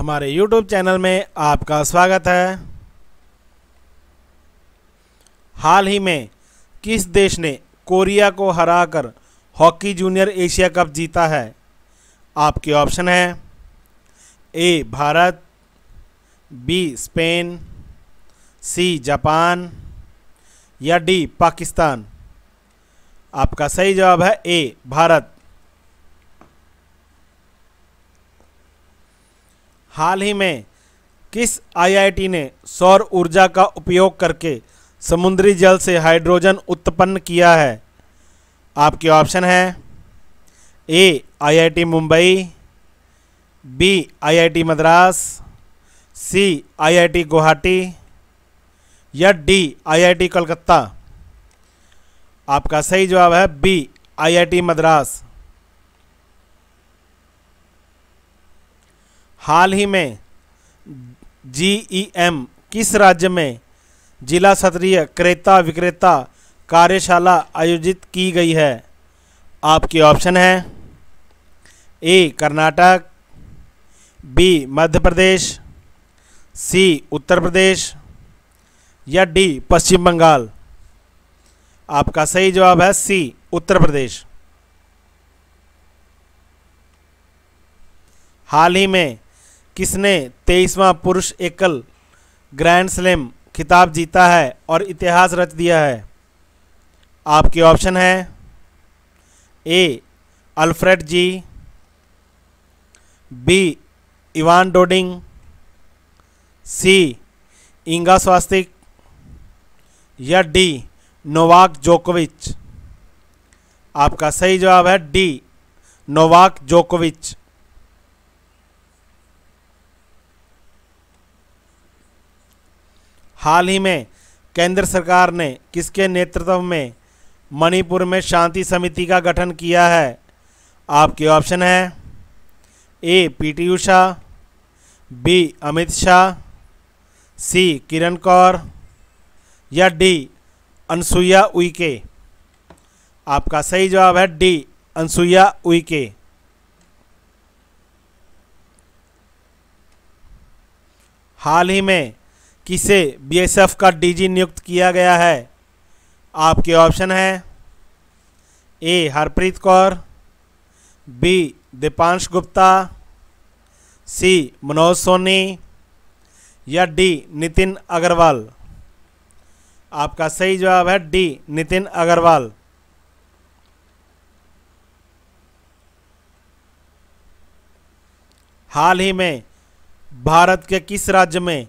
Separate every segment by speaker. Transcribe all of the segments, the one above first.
Speaker 1: हमारे YouTube channel में आपका स्वागत है हाल ही में किस देश ने कोरिया को हराकर हॉकी जूनियर एशिया कप जीता है आपके ऑप्शन है A Bharat B Spain C Japan या डी पाकिस्तान आपका सही जवाब है ए भारत हाल ही में किस आईआईटी ने सौर ऊर्जा का उपयोग करके समुद्री जल से हाइड्रोजन उत्पन्न किया है आपके ऑप्शन है A IIT Mumbai B IIT Madras C IIT Guwahati या डी आईआईटी कलकत्ता आपका सही जवाब है बी आईआईटी मद्रास हाल ही में जीईएम e किस राज्य में जिला स्तरीय क्रेता विक्रेता कार्यशाला आयोजित की गई है आपके ऑप्शन है ए कर्नाटक बी मध्य प्रदेश सी उत्तर प्रदेश या डी पश्चिम बंगाल आपका सही जवाब है सी उत्तर प्रदेश हाल ही में किसने तेईसवां पुरुष एकल ग्रैंड स्लैम खिताब जीता है और इतिहास रच दिया है आपके ऑप्शन है A Alfred G B Ivan Dodig C Iga Swiatek या डी नोवाक जोकोविच आपका सही जवाब है डी नोवाक जोकोविच हाल ही में केंद्र सरकार ने किसके नेतृत्व में मणिपुर में शांति समिति का गठन किया है आपके ऑप्शन है A PT Usha B Amit Shah C Kiran Kaur या डी अनसुईया उइके आपका सही जवाब है डी अनसुईया उइके हाल ही में किसे बीएसएफ का डीजी नियुक्त किया गया है आपके ऑप्शन है A Harpreet Kaur B Deepansh Gupta C Manoj Soni या डी नितिन अग्रवाल आपका सही जवाब है डी नितिन अग्रवाल हाल ही में भारत के किस राज्य में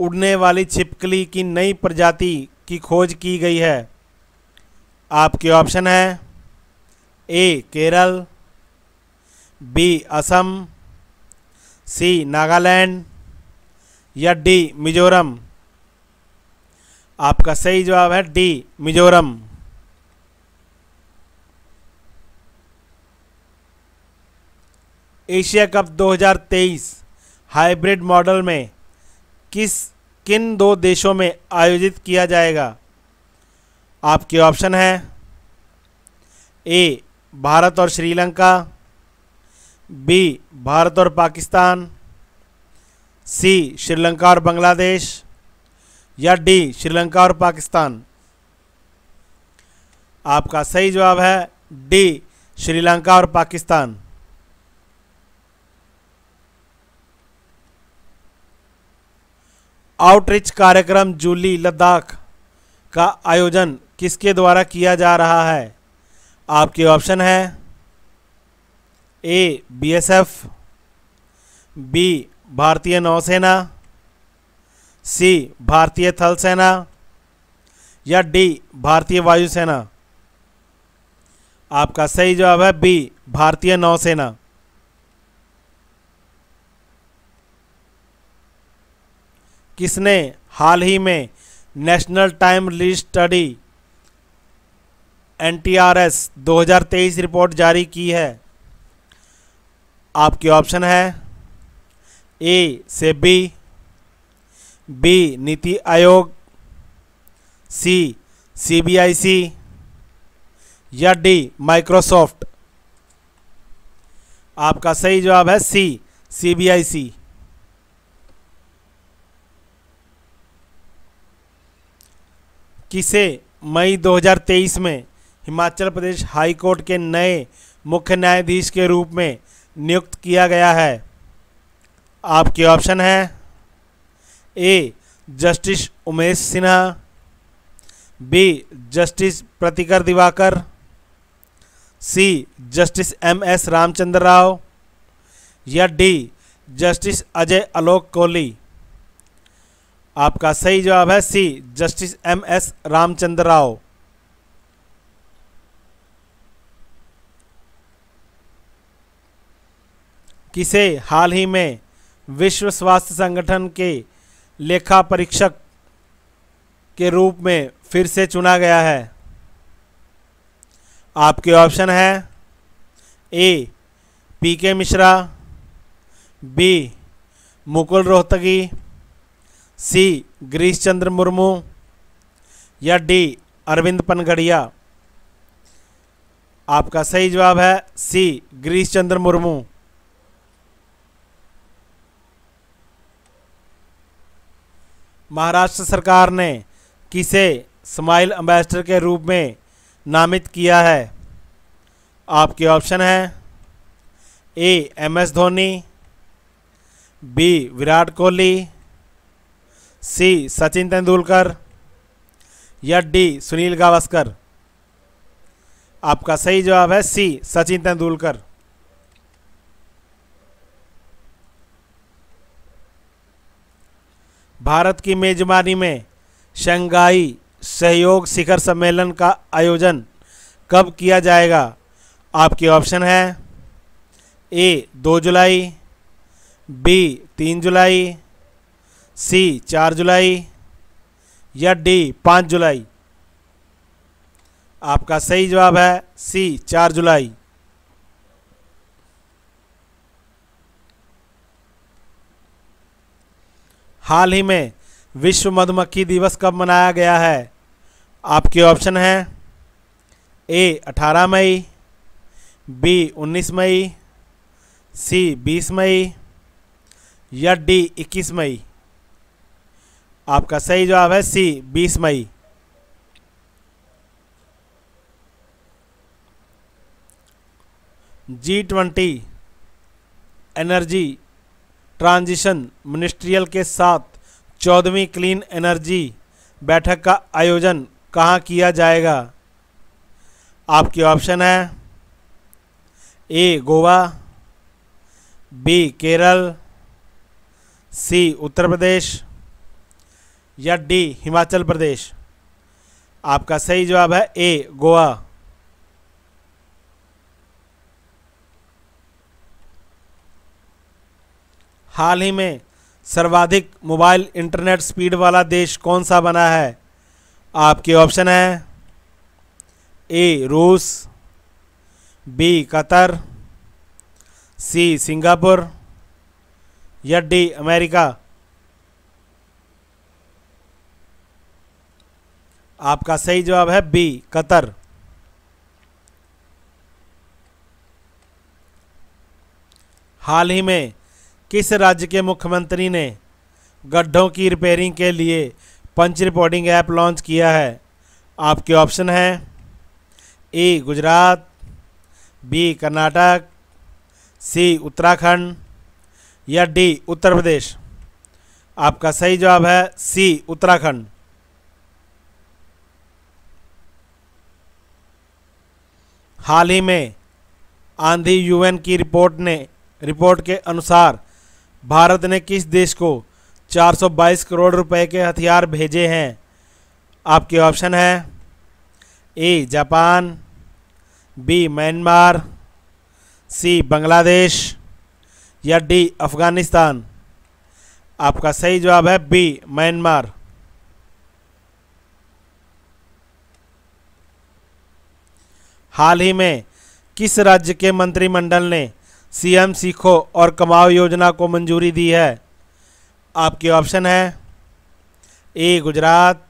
Speaker 1: उड़ने वाली छिपकली की नई प्रजाति की खोज की गई है आपके ऑप्शन है A Kerala B Assam C Nagaland या डी मिजोरम आपका सही जवाब है D Mizoram Asia cup 2023 hybrid model में किस किन दो देशों में आयोजित किया जाएगा आपके ऑप्शन है ए भारत और श्रीलंका बी भारत और पाकिस्तान सी श्रीलंका और बांग्लादेश या डी श्रीलंका और पाकिस्तान आपका सही जवाब है डी श्रीलंका और पाकिस्तान आउटरीच कार्यक्रम जूली लद्दाख का आयोजन किसके द्वारा किया जा रहा है आपके ऑप्शन है ए बीएसएफ बी भारतीय नौसेना सी भारतीय थल सेना या डी भारतीय वायुसेना आपका सही जवाब है बी भारतीय नौसेना किसने हाल ही में national time release study N T R S दो हजार तेईस रिपोर्ट जारी की है आपके ऑप्शन है ए से बी बी नीति आयोग सी सी बी आई सी या डी माइक्रोसॉफ्ट आपका सही जवाब है सी सी बी आई सी किसे मई 2023 में हिमाचल प्रदेश हाई कोर्ट के नए मुख्य न्यायाधीश के रूप में नियुक्त किया गया है आपके ऑप्शन है A justice Umesh Sinha B justice Pritinker Diwaker C justice M S Ramachandra Rao या डी जस्टिस अजय आलोक कोहली आपका सही जवाब है C justice M S Ramachandra Rao किसे हाल ही में विश्व स्वास्थ्य संगठन के लेखा परीक्षक के रूप में फिर से चुना गया है आपके ऑप्शन है A P K Mishra B Mukul Rohatgi C Girish Chandra Murmu या डी अरविंद पनगड़िया आपका सही जवाब है सी गिरीश चंद्र मुर्मू महाराष्ट्र सरकार ने किसे स्माइल एम्बेसडर के रूप में नामित किया है आपके ऑप्शन हैं A M S Dhoni B Virat Kohli C Sachin Tendulkar या डी सुनील गावस्कर आपका सही जवाब है सी सचिन तेंदुलकर भारत की मेजबानी में शंघाई सहयोग शिखर सम्मेलन का आयोजन कब किया जाएगा आपके ऑप्शन है ए दो जुलाई बी तीन जुलाई सी चार जुलाई या डी पाँच जुलाई आपका सही जवाब है सी चार जुलाई हाल ही में विश्व मधुमक्खी दिवस कब मनाया गया है आपके ऑप्शन हैं ए 18 मई बी 19 मई सी 20 मई या डी 21 मई आपका सही जवाब है सी बीस मई G twenty energy transition ministerial के साथ चौदहवीं क्लीन एनर्जी बैठक का आयोजन कहाँ किया जाएगा आपके ऑप्शन है A Goa B Kerala C Uttar Pradesh या डी हिमाचल प्रदेश आपका सही जवाब है ए गोवा हाल ही में सर्वाधिक मोबाइल इंटरनेट स्पीड वाला देश कौन सा बना है आपके ऑप्शन है ए रूस बी कतर सी सिंगापुर या डी अमेरिका आपका सही जवाब है बी कतर हाल ही में किस राज्य के मुख्यमंत्री ने गड्ढों की रिपेयरिंग के लिए पंच रिपोर्टिंग ऐप लॉन्च किया है आपके ऑप्शन हैं A Gujarat B Karnataka C Uttarakhand या डी उत्तर प्रदेश आपका सही जवाब है सी उत्तराखंड हाल ही में आंधी यूएन की रिपोर्ट ने रिपोर्ट के अनुसार भारत ने किस देश को 422 करोड़ रुपए के हथियार भेजे हैं आपके ऑप्शन है A Japan B Myanmar C Bangladesh या डी अफ़गानिस्तान आपका सही जवाब है बी म्यांमार हाल ही में किस राज्य के मंत्रिमंडल ने सीएम सीखो और कमाओ योजना को मंजूरी दी है आपके ऑप्शन है A Gujarat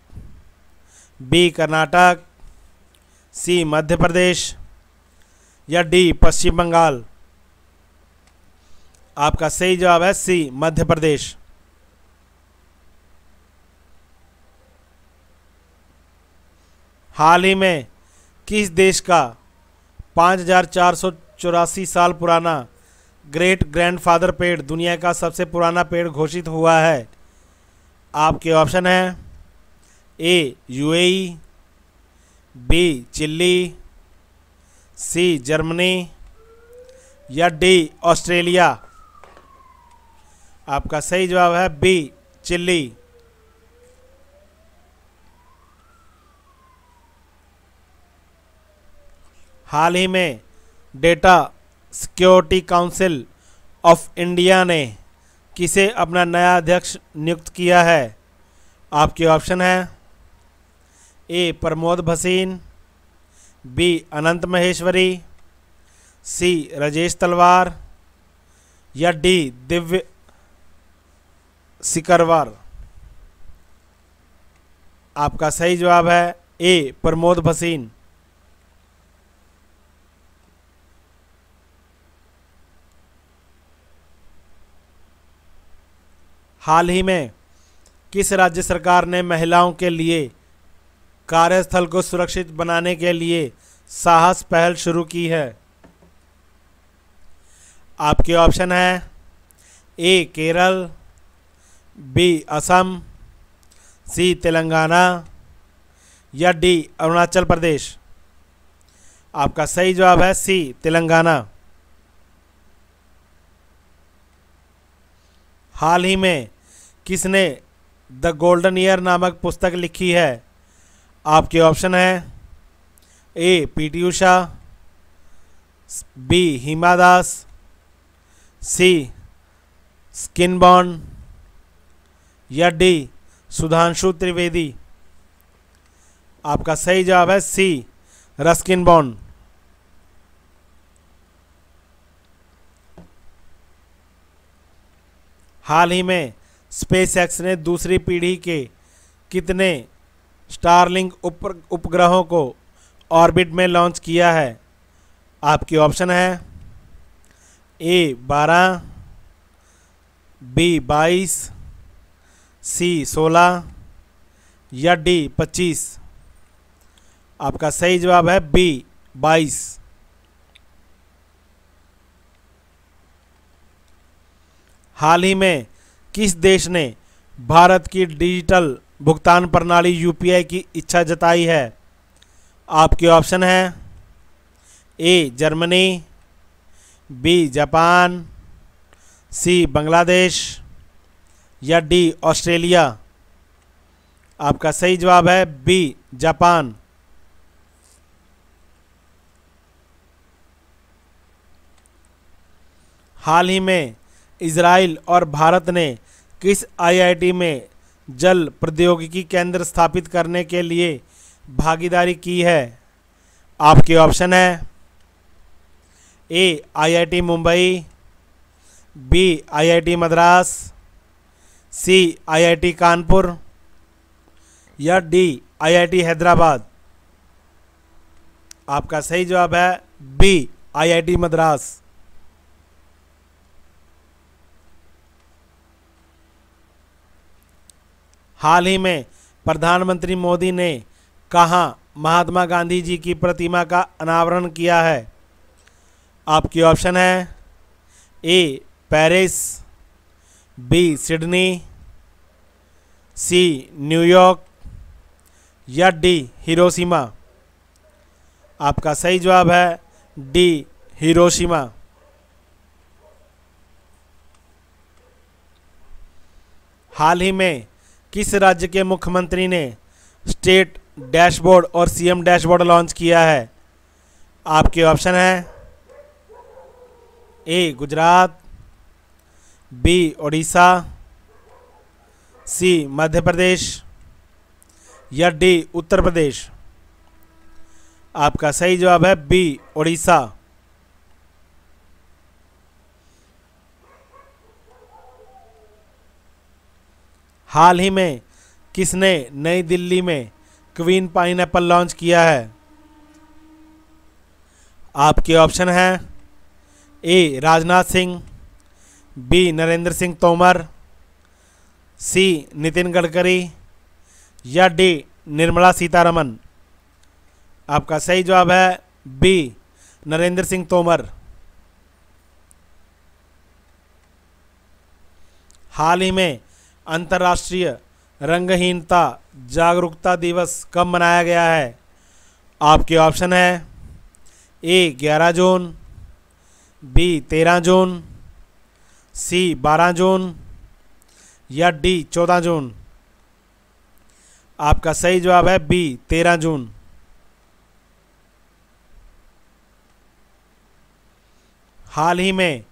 Speaker 1: B Karnataka C Madhya Pradesh या डी पश्चिम बंगाल आपका सही जवाब है सी मध्य प्रदेश हाल ही में किस देश का पाँच हज़ार चार सौ चौरासी साल पुराना ग्रेट ग्रैंडफादर पेड़ दुनिया का सबसे पुराना पेड़ घोषित हुआ है आपके ऑप्शन हैं A UAE B Chile C Germany या डी ऑस्ट्रेलिया आपका सही जवाब है बी चिल्ली हाल ही में data security council of India ने किसे अपना नया अध्यक्ष नियुक्त किया है आपके ऑप्शन है A Pramod Bhasin B Anant Maheshwari C Rajesh Talwar या डी दिव्य सिकरवार आपका सही जवाब है ए प्रमोद भसीन हाल ही में किस राज्य सरकार ने महिलाओं के लिए कार्यस्थल को सुरक्षित बनाने के लिए साहस पहल शुरू की है आपके ऑप्शन है A Kerala B Assam C Telangana या डी अरुणाचल प्रदेश आपका सही जवाब है सी तेलंगाना हाल ही में किसने द गोल्डन ईयर नामक पुस्तक लिखी है आपके ऑप्शन है A P T Usha B Hima Das C स्किनबॉन या डी सुधांशु त्रिवेदी आपका सही जवाब है सी रस्किन बॉन हाल ही में स्पेसएक्स ने दूसरी पीढ़ी के कितने स्टारलिंक उपग्रहों को ऑर्बिट में लॉन्च किया है आपकी ऑप्शन है ए बारह बी बाईस सी सोलह या डी पच्चीस आपका सही जवाब है बी बाईस हाल ही में किस देश ने भारत की डिजिटल भुगतान प्रणाली यू की इच्छा जताई है आपके ऑप्शन है A Germany B Japan C Bangladesh या डी ऑस्ट्रेलिया आपका सही जवाब है बी जापान हाल ही में इसराइल और भारत ने किस आईआईटी में जल प्रौद्योगिकी केंद्र स्थापित करने के लिए भागीदारी की है आपके ऑप्शन है A IIT Mumbai B IIT Madras C IIT Kanpur या डी आईआईटी हैदराबाद आपका सही जवाब है बी आईआईटी मद्रास हाल ही में प्रधानमंत्री मोदी ने कहाँ महात्मा गांधी जी की प्रतिमा का अनावरण किया है आपकी ऑप्शन है A Paris B Sydney C New York या डी हिरोशिमा आपका सही जवाब है डी हिरोशिमा हाल ही में किस राज्य के मुख्यमंत्री ने स्टेट डैशबोर्ड और सीएम डैशबोर्ड लॉन्च किया है आपके ऑप्शन है A Gujarat B Odisha C Madhya Pradesh या डी उत्तर प्रदेश आपका सही जवाब है बी ओडिशा हाल ही में किसने नई दिल्ली में क्वीन पाइन लॉन्च किया है आपके ऑप्शन हैं A Rajnath Singh B Narendra Singh Tomar C Nitin Gadkari या डी निर्मला सीतारमन आपका सही जवाब है बी नरेंद्र सिंह तोमर हाल ही में अंतर्राष्ट्रीय रंगहीनता जागरूकता दिवस कब मनाया गया है आपके ऑप्शन है ए ग्यारह जून बी तेरह जून सी बारह जून या डी चौदह जून आपका सही जवाब है बी तेरह जून हाल ही में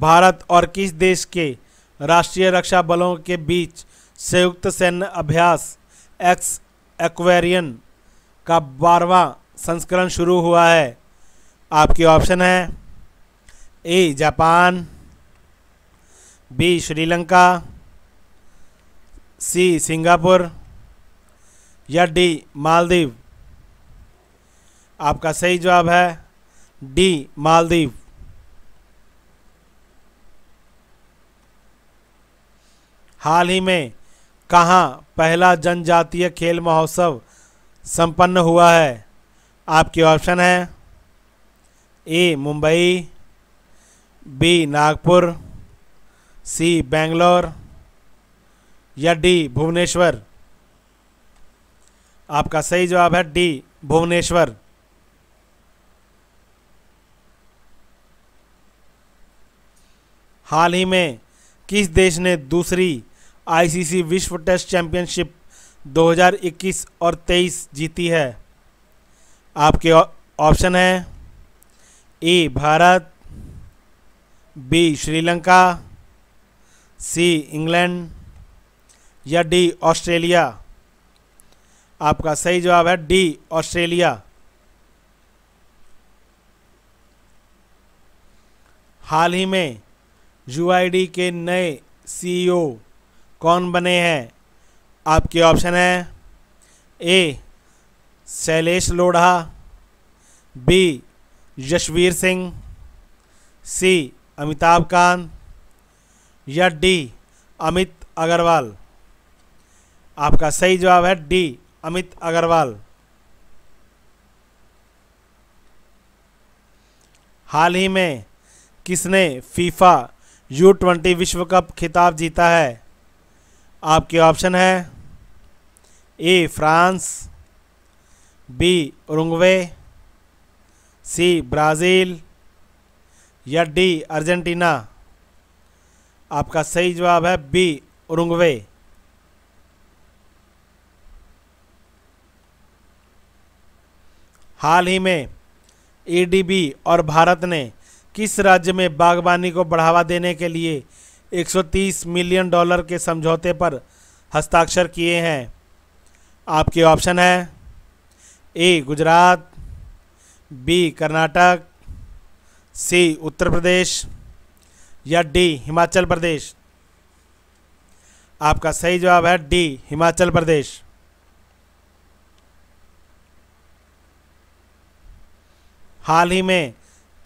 Speaker 1: भारत और किस देश के राष्ट्रीय रक्षा बलों के बीच संयुक्त सैन्य अभ्यास एक्स एक्वेरियन का बारवा संस्करण शुरू हुआ है आपके ऑप्शन है A Japan B Sri Lanka C Singapore या डी मालदीव आपका सही जवाब है डी मालदीव हाल ही में कहाँ पहला जनजातीय खेल महोत्सव संपन्न हुआ है आपके ऑप्शन है A Mumbai B Nagpur C Bangalore या डी भुवनेश्वर आपका सही जवाब है डी भुवनेश्वर हाल ही में किस देश ने दूसरी आईसीसी विश्व टेस्ट चैंपियनशिप 2021 और 23 जीती है आपके ऑप्शन है A Bharat B Sri Lanka C England या डी ऑस्ट्रेलिया आपका सही जवाब है डी ऑस्ट्रेलिया हाल ही में यूआईडी के नए सीईओ e कौन बने हैं आपके ऑप्शन है A Shailesh Lodha B Yashveer Singh C Amitabh Kant या डी अमित अग्रवाल आपका सही जवाब है डी अमित अग्रवाल हाल ही में किसने फीफा यू ट्वेंटी विश्व कप खिताब जीता है आपके ऑप्शन है A France B Uruguay C Brazil या डी अर्जेंटीना आपका सही जवाब है बी उरुग्वे हाल ही में एडीबी और भारत ने किस राज्य में बागवानी को बढ़ावा देने के लिए 130 मिलियन डॉलर के समझौते पर हस्ताक्षर किए हैं आपके ऑप्शन है A Gujarat B Karnataka C Uttar Pradesh या डी हिमाचल प्रदेश आपका सही जवाब है डी हिमाचल प्रदेश हाल ही में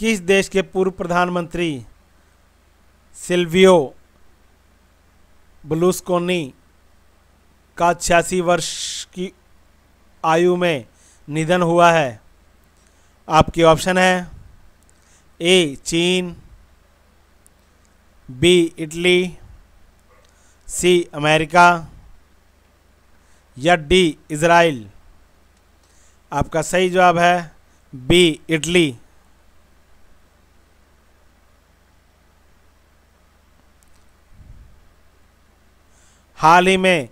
Speaker 1: किस देश के पूर्व प्रधानमंत्री सिल्वियो बलूस्कोनी का छियासी वर्ष की आयु में निधन हुआ है आपके ऑप्शन है ए चीन बी इटली सी अमेरिका या डी इसराइल आपका सही जवाब है बी इटली हाल ही में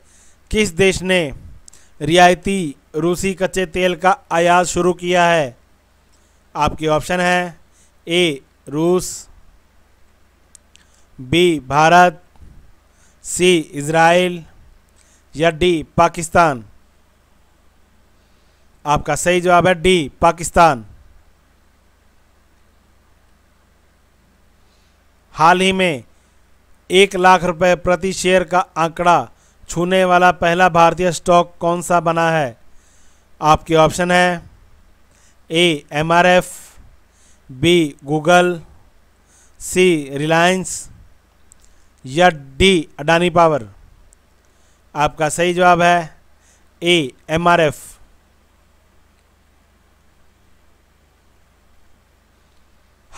Speaker 1: किस देश ने रियायती रूसी कच्चे तेल का आयात शुरू किया है आपके ऑप्शन है ए रूस बी भारत सी इजराइल या डी पाकिस्तान आपका सही जवाब है डी पाकिस्तान हाल ही में एक लाख रुपए प्रति शेयर का आंकड़ा छूने वाला पहला भारतीय स्टॉक कौन सा बना है आपके ऑप्शन है A M R F B Google C Reliance या डी अडानी पावर आपका सही जवाब है ए एम आर एफ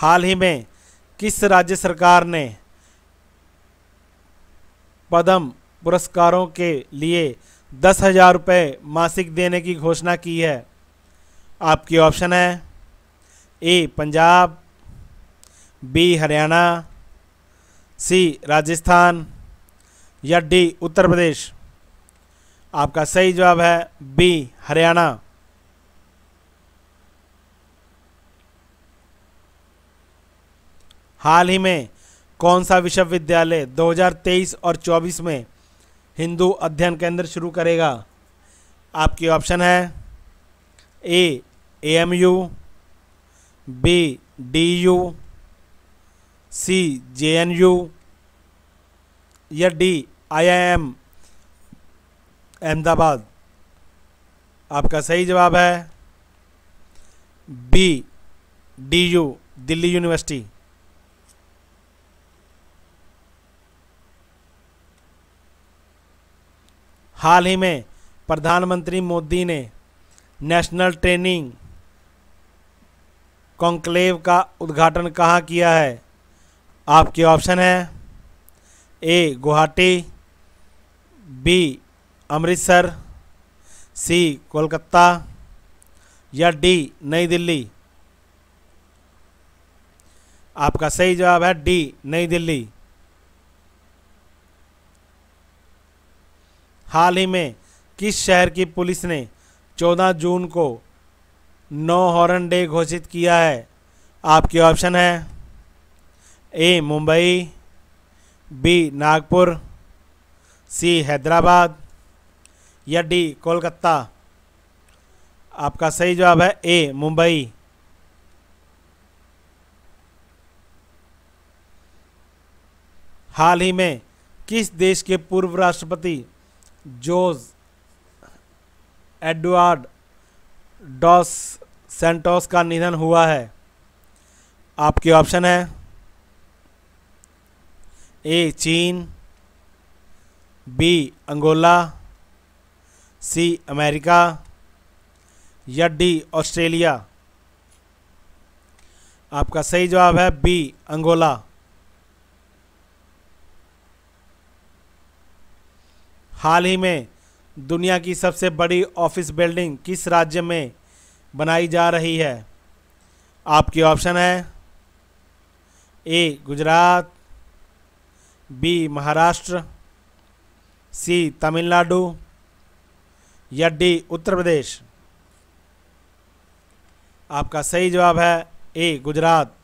Speaker 1: हाल ही में किस राज्य सरकार ने पदम पुरस्कारों के लिए दस हज़ार रुपये मासिक देने की घोषणा की है आपकी ऑप्शन है A Punjab B Haryana C Rajasthan या डी उत्तर प्रदेश आपका सही जवाब है बी हरियाणा हाल ही में कौन सा विश्वविद्यालय 2023 और 24 में हिंदू अध्ययन केंद्र शुरू करेगा आपकी ऑप्शन है A M U B D U C J N U या D I I M Ahmedabad आपका सही जवाब है B D U Delhi university हाल ही में प्रधानमंत्री मोदी ने नेशनल ट्रेनिंग कॉन्क्लेव का उद्घाटन कहाँ किया है आपके ऑप्शन है A Guwahati B Amritsar C Kolkata या डी नई दिल्ली आपका सही जवाब है डी नई दिल्ली हाल ही में किस शहर की पुलिस ने 14 जून को नो हॉर्न डे घोषित किया है आपके ऑप्शन है A Mumbai B Nagpur C Hyderabad या डी कोलकाता आपका सही जवाब है ए मुंबई हाल ही में किस देश के पूर्व राष्ट्रपति जोज एडवर्ड डॉस सेंटोस का निधन हुआ है आपके ऑप्शन है ए चीन बी अंगोला सी अमेरिका या डी ऑस्ट्रेलिया आपका सही जवाब है बी अंगोला हाल ही में दुनिया की सबसे बड़ी ऑफिस बिल्डिंग किस राज्य में बनाई जा रही है आपके ऑप्शन है A Gujarat B Maharashtra C Tamil Nadu या डी उत्तर प्रदेश आपका सही जवाब है ए गुजरात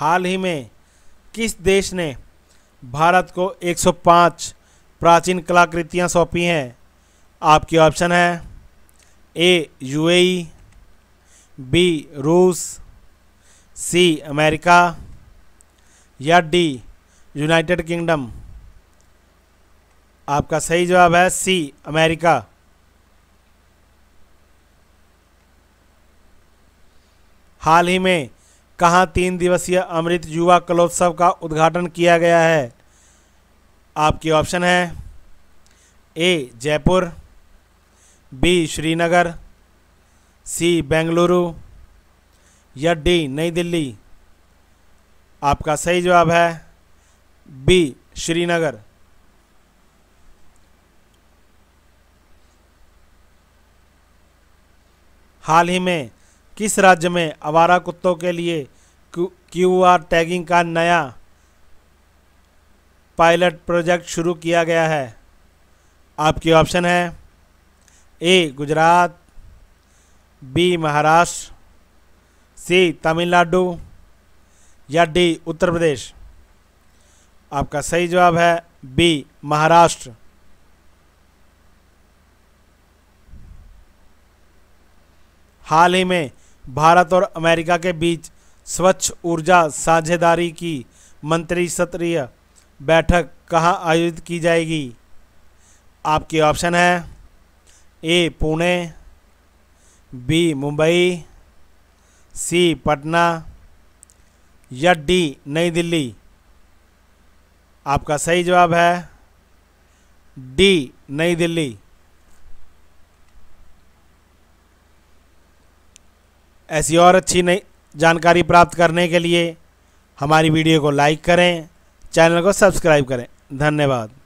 Speaker 1: हाल ही में किस देश ने भारत को 105 प्राचीन कलाकृतियाँ सौंपी हैं आपके ऑप्शन है ए यूएई बी रूस सी अमेरिका या डी यूनाइटेड किंगडम आपका सही जवाब है सी अमेरिका हाल ही में कहाँ तीन दिवसीय अमृत युवा कलोत्सव का उद्घाटन किया गया है आपके ऑप्शन है A Jaipur B Srinagar C Bengaluru या डी नई दिल्ली आपका सही जवाब है बी श्रीनगर हाल ही में किस राज्य में आवारा कुत्तों के लिए क्यू आर टैगिंग का नया पायलट प्रोजेक्ट शुरू किया गया है आपके ऑप्शन है A Gujarat B Maharashtra C Tamil Nadu या डी उत्तर प्रदेश आपका सही जवाब है बी महाराष्ट्र हाल ही में भारत और अमेरिका के बीच स्वच्छ ऊर्जा साझेदारी की मंत्री स्तरीय बैठक कहाँ आयोजित की जाएगी आपके ऑप्शन है A Pune B Mumbai C Patna या डी नई दिल्ली आपका सही जवाब है डी नई दिल्ली ऐसी और अच्छी नई जानकारी प्राप्त करने के लिए हमारी वीडियो को लाइक करें चैनल को सब्सक्राइब करें धन्यवाद